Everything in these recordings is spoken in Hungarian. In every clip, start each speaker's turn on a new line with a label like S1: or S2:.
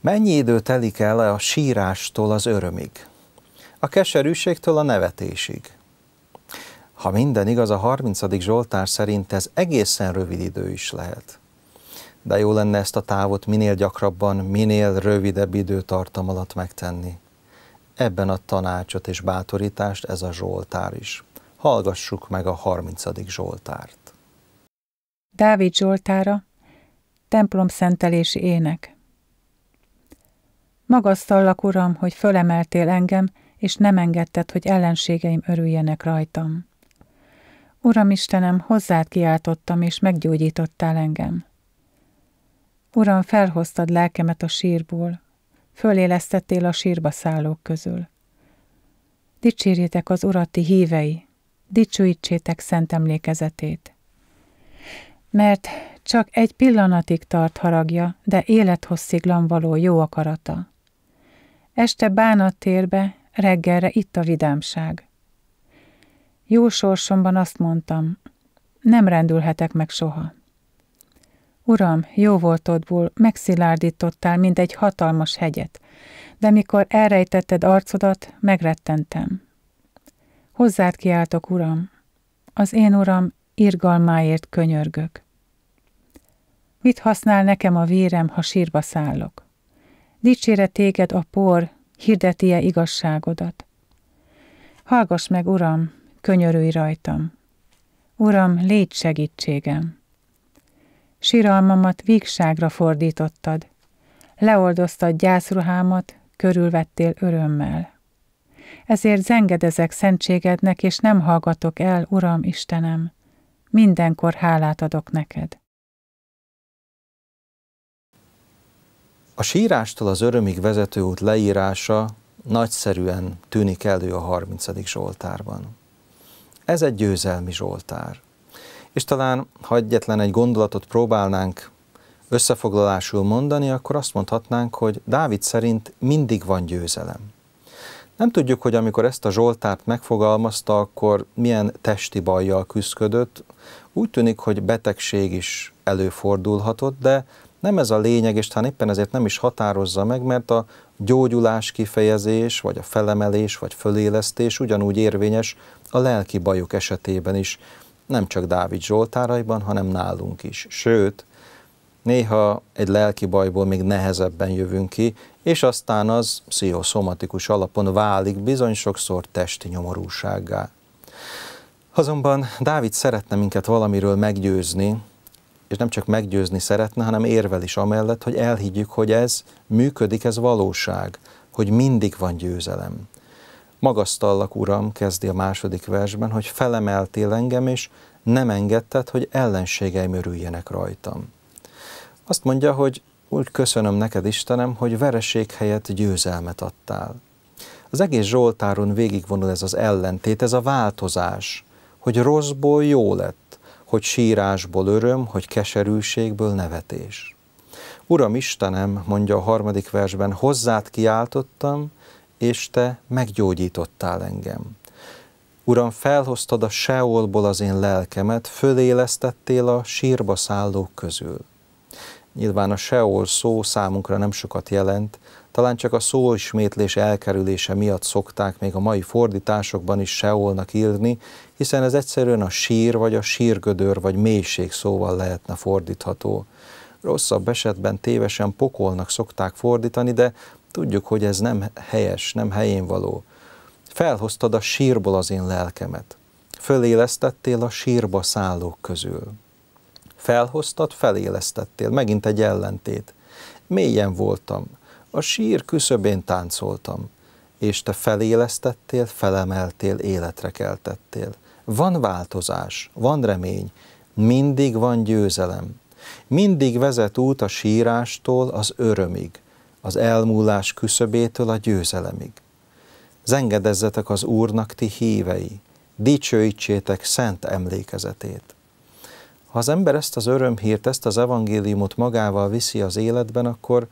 S1: Mennyi idő telik el a sírástól az örömig, a keserűségtől a nevetésig? Ha minden igaz, a 30. Zsoltár szerint ez egészen rövid idő is lehet. De jó lenne ezt a távot minél gyakrabban, minél rövidebb időtartam alatt megtenni. Ebben a tanácsot és bátorítást ez a Zsoltár is. Hallgassuk meg a 30. Zsoltárt.
S2: Dávid Zsoltára, templom szentelési ének. Magasztallak, Uram, hogy fölemeltél engem, és nem engedted, hogy ellenségeim örüljenek rajtam. Uram Istenem, hozzád kiáltottam, és meggyógyítottál engem. Uram, felhoztad lelkemet a sírból, fölélesztettél a sírba szállók közül. Dicsérjétek az urati hívei, dicsőítsétek szent emlékezetét. Mert csak egy pillanatig tart haragja, de élethossziglan való jó akarata. Este térbe, reggelre itt a vidámság. Jó sorsomban azt mondtam, nem rendülhetek meg soha. Uram, jó voltodból megszilárdítottál, mint egy hatalmas hegyet, de mikor elrejtetted arcodat, megrettentem. Hozzád kiáltok, Uram, az én Uram irgalmáért könyörgök. Mit használ nekem a vérem, ha sírba szállok? Dicsére téged a por, hirdeti-e igazságodat. Hallgass meg, Uram, könyörülj rajtam. Uram, légy segítségem. Siralmamat vígságra fordítottad, leoldoztad gyászruhámat, körülvettél örömmel. Ezért zengedezek szentségednek, és nem hallgatok el, Uram Istenem. Mindenkor hálát adok neked.
S1: A sírástól az örömig vezető út leírása nagyszerűen tűnik elő a 30. Zsoltárban. Ez egy győzelmi Zsoltár. És talán, ha egyetlen egy gondolatot próbálnánk összefoglalásul mondani, akkor azt mondhatnánk, hogy Dávid szerint mindig van győzelem. Nem tudjuk, hogy amikor ezt a Zsoltárt megfogalmazta, akkor milyen testi bajjal küzdködött. Úgy tűnik, hogy betegség is előfordulhatott, de nem ez a lényeg, és talán éppen ezért nem is határozza meg, mert a gyógyulás kifejezés, vagy a felemelés, vagy fölélesztés ugyanúgy érvényes a lelki bajok esetében is, nem csak Dávid Zsoltáraiban, hanem nálunk is. Sőt, néha egy lelki bajból még nehezebben jövünk ki, és aztán az pszichoszomatikus alapon válik bizony sokszor testi nyomorúsággá. Azonban Dávid szeretne minket valamiről meggyőzni, és nem csak meggyőzni szeretne, hanem érvel is amellett, hogy elhiggyük, hogy ez működik, ez valóság, hogy mindig van győzelem. Magasztallak, Uram, kezdi a második versben, hogy felemeltél engem, és nem engedted, hogy ellenségeim örüljenek rajtam. Azt mondja, hogy úgy köszönöm neked, Istenem, hogy vereség helyett győzelmet adtál. Az egész Zsoltáron végigvonul ez az ellentét, ez a változás, hogy rosszból jó lett, hogy sírásból öröm, hogy keserűségből nevetés. Uram Istenem, mondja a harmadik versben, hozzád kiáltottam, és te meggyógyítottál engem. Uram, felhoztad a Seolból az én lelkemet, fölélesztettél a sírba szállók közül. Nyilván a Seol szó számunkra nem sokat jelent, talán csak a szó elkerülése miatt szokták még a mai fordításokban is Seolnak írni, hiszen ez egyszerűen a sír vagy a sírgödör vagy mélység szóval lehetne fordítható. Rosszabb esetben tévesen pokolnak szokták fordítani, de tudjuk, hogy ez nem helyes, nem helyén való. Felhoztad a sírból az én lelkemet. Fölélesztettél a sírba szállók közül. Felhoztad, felélesztettél, megint egy ellentét. Mélyen voltam, a sír küszöbén táncoltam, és te felélesztettél, felemeltél, életre keltettél. Van változás, van remény, mindig van győzelem. Mindig vezet út a sírástól az örömig, az elmúlás küszöbétől a győzelemig. Zengedezzetek az Úrnak ti hívei, dicsőítsétek szent emlékezetét. Ha az ember ezt az örömhírt, ezt az evangéliumot magával viszi az életben, akkor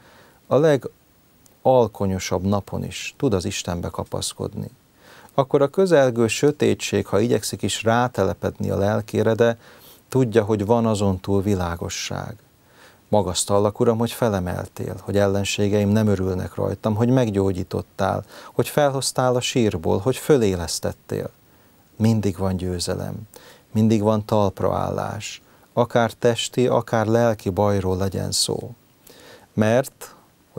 S1: a leg alkonyosabb napon is tud az Istenbe kapaszkodni. Akkor a közelgő sötétség, ha igyekszik is rátelepedni a lelkére, de tudja, hogy van azon túl világosság. Magasztallak, Uram, hogy felemeltél, hogy ellenségeim nem örülnek rajtam, hogy meggyógyítottál, hogy felhoztál a sírból, hogy fölélesztettél. Mindig van győzelem, mindig van talpraállás, akár testi, akár lelki bajról legyen szó. Mert,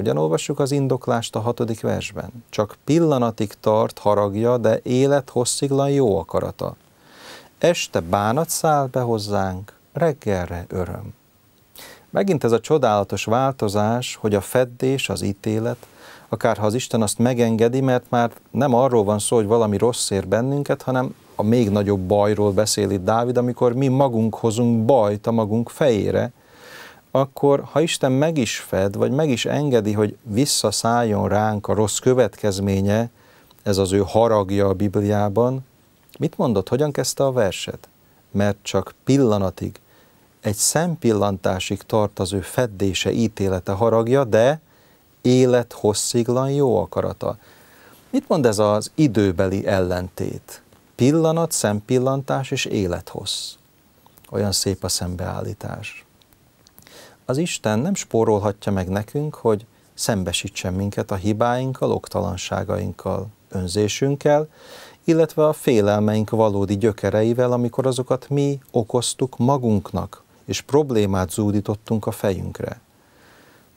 S1: olvassuk az indoklást a hatodik versben. Csak pillanatig tart haragja, de élet hossziglan jó akarata. Este bánat száll be hozzánk, reggelre öröm. Megint ez a csodálatos változás, hogy a feddés, az ítélet, akár ha az Isten azt megengedi, mert már nem arról van szó, hogy valami rossz ér bennünket, hanem a még nagyobb bajról beszél itt Dávid, amikor mi magunk hozunk bajt a magunk fejére, akkor ha Isten meg is fed, vagy meg is engedi, hogy visszaszálljon ránk a rossz következménye, ez az ő haragja a Bibliában, mit mondott, hogyan kezdte a verset? Mert csak pillanatig, egy szempillantásig tart az ő feddése, ítélete, haragja, de élet hossziglan jó akarata. Mit mond ez az időbeli ellentét? Pillanat, szempillantás és élethossz. Olyan szép a szembeállítás az Isten nem spórolhatja meg nekünk, hogy szembesítsen minket a hibáinkkal, oktalanságainkkal, önzésünkkel, illetve a félelmeink valódi gyökereivel, amikor azokat mi okoztuk magunknak, és problémát zúdítottunk a fejünkre.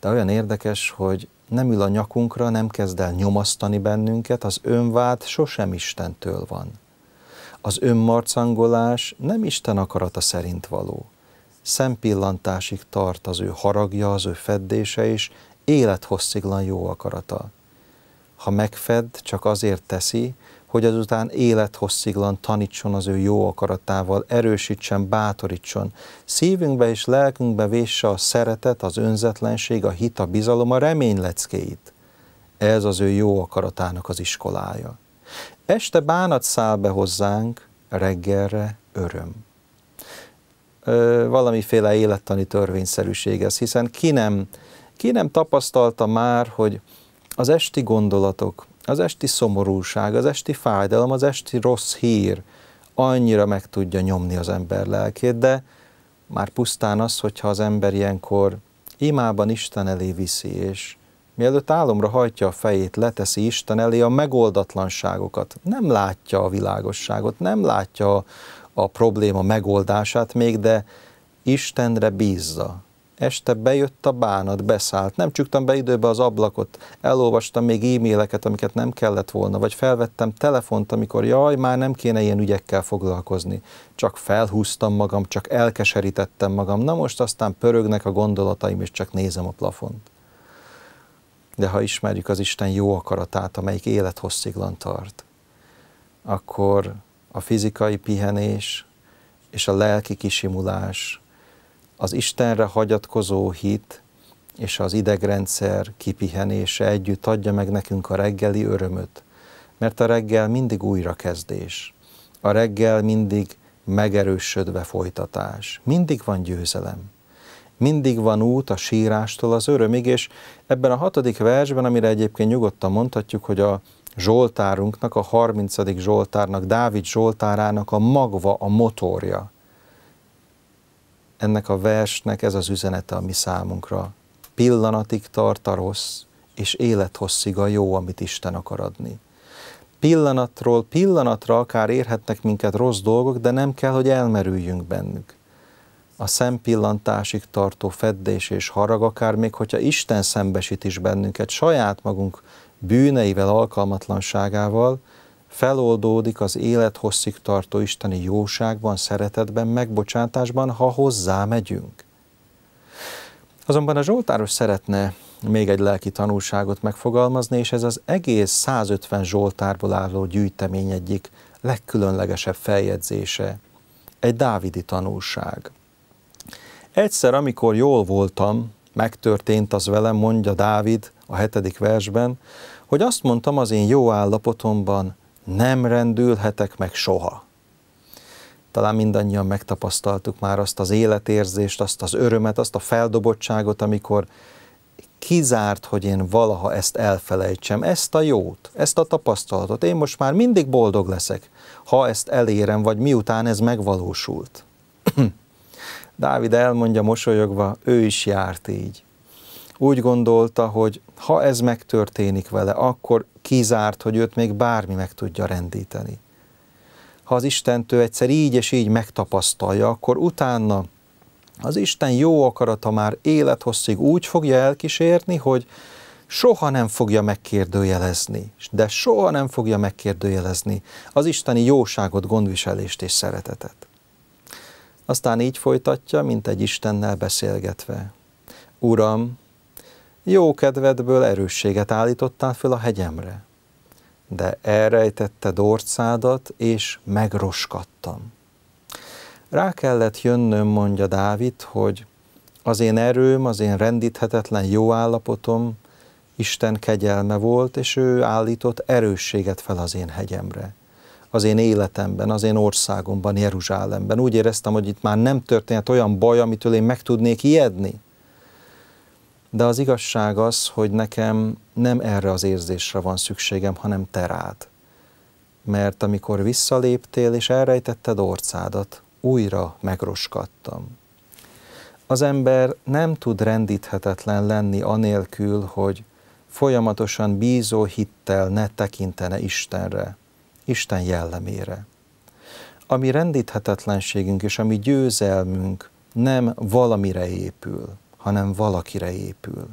S1: De olyan érdekes, hogy nem ül a nyakunkra, nem kezd el nyomasztani bennünket, az önvád sosem Istentől van. Az önmarcangolás nem Isten akarata szerint való szempillantásig tart az ő haragja, az ő feddése is, élethossziglan jó akarata. Ha megfed, csak azért teszi, hogy azután élethossziglan tanítson az ő jó akaratával, erősítsen, bátorítson. Szívünkbe és lelkünkbe vésse a szeretet, az önzetlenség, a hit, a bizalom, a remény leckéit. Ez az ő jó akaratának az iskolája. Este bánat száll be hozzánk, reggelre öröm valamiféle élettani törvényszerűség ez, hiszen ki nem, ki nem tapasztalta már, hogy az esti gondolatok, az esti szomorúság, az esti fájdalom, az esti rossz hír annyira meg tudja nyomni az ember lelkét, de már pusztán az, hogyha az ember ilyenkor imában Isten elé viszi, és mielőtt álomra hajtja a fejét, leteszi Isten elé a megoldatlanságokat, nem látja a világosságot, nem látja a probléma megoldását még, de Istenre bízza. Este bejött a bánat, beszállt. Nem csuktam be időbe az ablakot, elolvastam még e-maileket, amiket nem kellett volna, vagy felvettem telefont, amikor jaj, már nem kéne ilyen ügyekkel foglalkozni. Csak felhúztam magam, csak elkeserítettem magam. Na most aztán pörögnek a gondolataim, és csak nézem a plafont. De ha ismerjük az Isten jó akaratát, amelyik élethossziglan tart, akkor a fizikai pihenés és a lelki kisimulás, az Istenre hagyatkozó hit és az idegrendszer kipihenése együtt adja meg nekünk a reggeli örömöt, mert a reggel mindig újrakezdés, a reggel mindig megerősödve folytatás, mindig van győzelem mindig van út a sírástól az örömig, és ebben a hatodik versben, amire egyébként nyugodtan mondhatjuk, hogy a Zsoltárunknak, a 30. Zsoltárnak, Dávid Zsoltárának a magva a motorja. Ennek a versnek ez az üzenete a mi számunkra. Pillanatig tart a rossz, és élethosszig a jó, amit Isten akar adni. Pillanatról pillanatra akár érhetnek minket rossz dolgok, de nem kell, hogy elmerüljünk bennük a szempillantásig tartó feddés és harag, akár még hogyha Isten szembesít is bennünket saját magunk bűneivel, alkalmatlanságával feloldódik az élet hosszig tartó isteni jóságban, szeretetben, megbocsátásban, ha hozzá megyünk. Azonban a Zsoltáros szeretne még egy lelki tanulságot megfogalmazni, és ez az egész 150 Zsoltárból álló gyűjtemény egyik legkülönlegesebb feljegyzése, egy dávidi tanulság. Egyszer, amikor jól voltam, megtörtént az velem, mondja Dávid, a hetedik versben, hogy azt mondtam az én jó állapotomban, nem rendülhetek meg soha. Talán mindannyian megtapasztaltuk már azt az életérzést, azt az örömet, azt a feldobottságot, amikor kizárt, hogy én valaha ezt elfelejtsem, ezt a jót, ezt a tapasztalatot. Én most már mindig boldog leszek, ha ezt elérem, vagy miután ez megvalósult. Dávid elmondja mosolyogva, ő is járt így úgy gondolta, hogy ha ez megtörténik vele, akkor kizárt, hogy őt még bármi meg tudja rendíteni. Ha az Istentől egyszer így és így megtapasztalja, akkor utána az Isten jó akarata már élethosszig úgy fogja elkísérni, hogy soha nem fogja megkérdőjelezni, de soha nem fogja megkérdőjelezni az isteni jóságot, gondviselést és szeretetet. Aztán így folytatja, mint egy Istennel beszélgetve. Uram, jó kedvedből erősséget állítottál föl a hegyemre, de elrejtette orcádat, és megroskattam. Rá kellett jönnöm, mondja Dávid, hogy az én erőm, az én rendíthetetlen jó állapotom Isten kegyelme volt, és ő állított erősséget fel az én hegyemre, az én életemben, az én országomban, Jeruzsálemben. Úgy éreztem, hogy itt már nem történhet olyan baj, amitől én meg tudnék ijedni de az igazság az, hogy nekem nem erre az érzésre van szükségem, hanem te rád. Mert amikor visszaléptél és elrejtetted orcádat, újra megroskadtam. Az ember nem tud rendíthetetlen lenni anélkül, hogy folyamatosan bízó hittel ne tekintene Istenre, Isten jellemére. Ami rendíthetetlenségünk és ami győzelmünk nem valamire épül, hanem valakire épül.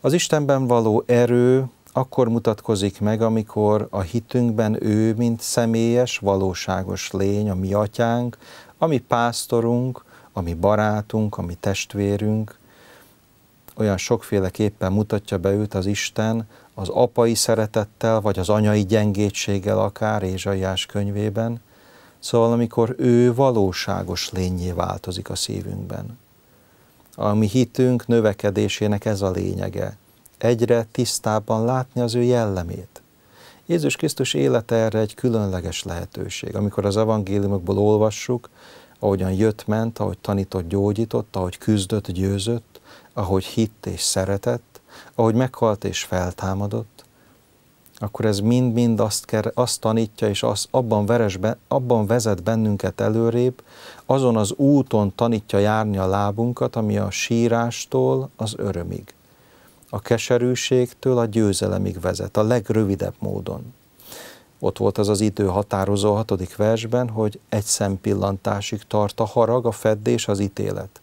S1: Az Istenben való erő akkor mutatkozik meg, amikor a hitünkben ő, mint személyes, valóságos lény, a mi atyánk, a mi pásztorunk, a mi barátunk, a mi testvérünk, olyan sokféleképpen mutatja be őt az Isten, az apai szeretettel, vagy az anyai gyengétséggel akár Ézsaiás könyvében, szóval amikor ő valóságos lényé változik a szívünkben. A mi hitünk növekedésének ez a lényege. Egyre tisztábban látni az ő jellemét. Jézus Krisztus élete erre egy különleges lehetőség. Amikor az evangéliumokból olvassuk, ahogyan jött, ment, ahogy tanított, gyógyított, ahogy küzdött, győzött, ahogy hitt és szeretett, ahogy meghalt és feltámadott, akkor ez mind-mind azt, ker, azt tanítja, és az, abban, veres be, abban vezet bennünket előrébb, azon az úton tanítja járni a lábunkat, ami a sírástól az örömig, a keserűségtől a győzelemig vezet, a legrövidebb módon. Ott volt az az idő határozó hatodik versben, hogy egy szempillantásig tart a harag, a feddés, az ítélet,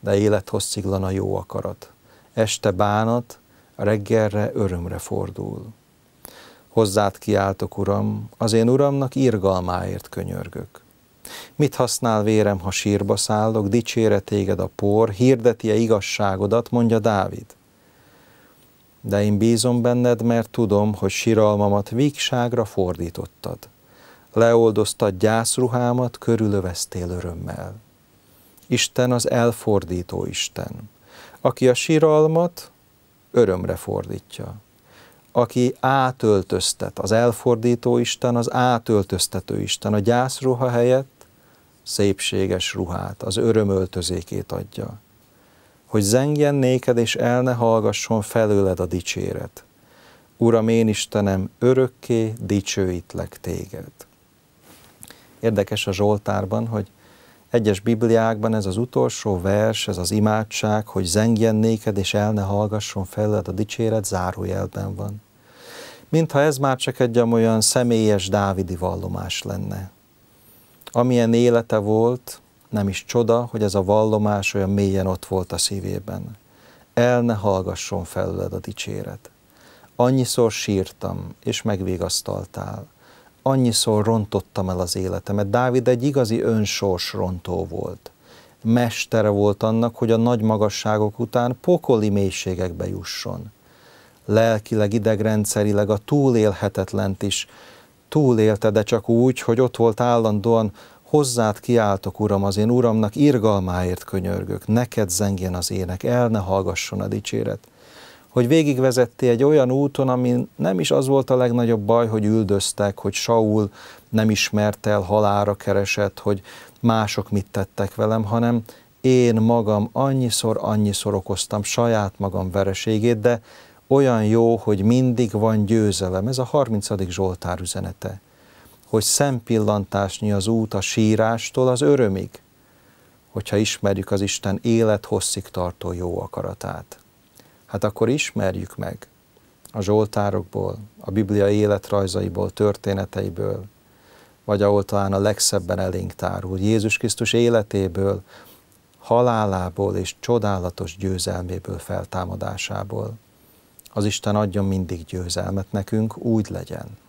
S1: de élethossziglan a jó akarat. Este bánat, reggelre örömre fordul. Hozzád kiáltok, Uram, az én Uramnak irgalmáért könyörgök. Mit használ vérem, ha sírba szállok, dicsére téged a por, hirdeti-e igazságodat, mondja Dávid. De én bízom benned, mert tudom, hogy siralmamat végságra fordítottad. Leoldoztad gyászruhámat, körülöveztél örömmel. Isten az elfordító Isten, aki a siralmat örömre fordítja aki átöltöztet. Az elfordító Isten, az átöltöztető Isten. A gyászruha helyett szépséges ruhát, az örömöltözékét adja. Hogy zengjen néked, és el ne hallgasson felőled a dicséret. Uram, én Istenem, örökké dicsőítlek téged. Érdekes a Zsoltárban, hogy egyes Bibliákban ez az utolsó vers, ez az imádság, hogy zengjen néked és el ne hallgasson feled a dicséret, zárójelben van. Mintha ez már csak egy olyan személyes dávidi vallomás lenne. Amilyen élete volt, nem is csoda, hogy ez a vallomás olyan mélyen ott volt a szívében. El ne hallgasson feled a dicséret. Annyiszor sírtam, és megvigasztaltál annyiszor rontottam el az életemet. Dávid egy igazi rontó volt. Mestere volt annak, hogy a nagy magasságok után pokoli mélységekbe jusson. Lelkileg, idegrendszerileg a túlélhetetlent is túlélte, de csak úgy, hogy ott volt állandóan, hozzád kiáltok, Uram, az én Uramnak irgalmáért könyörgök, neked zengjen az ének, el ne hallgasson a dicséret hogy végigvezettél egy olyan úton, ami nem is az volt a legnagyobb baj, hogy üldöztek, hogy Saul nem ismert el, halára keresett, hogy mások mit tettek velem, hanem én magam annyiszor, annyiszor okoztam saját magam vereségét, de olyan jó, hogy mindig van győzelem. Ez a 30. Zsoltár üzenete, hogy szempillantásnyi az út a sírástól az örömig, hogyha ismerjük az Isten élethosszig tartó jó akaratát hát akkor ismerjük meg a zsoltárokból, a Biblia életrajzaiból, történeteiből, vagy ahol talán a legszebben elénk tárul, Jézus Krisztus életéből, halálából és csodálatos győzelméből, feltámadásából. Az Isten adjon mindig győzelmet nekünk, úgy legyen.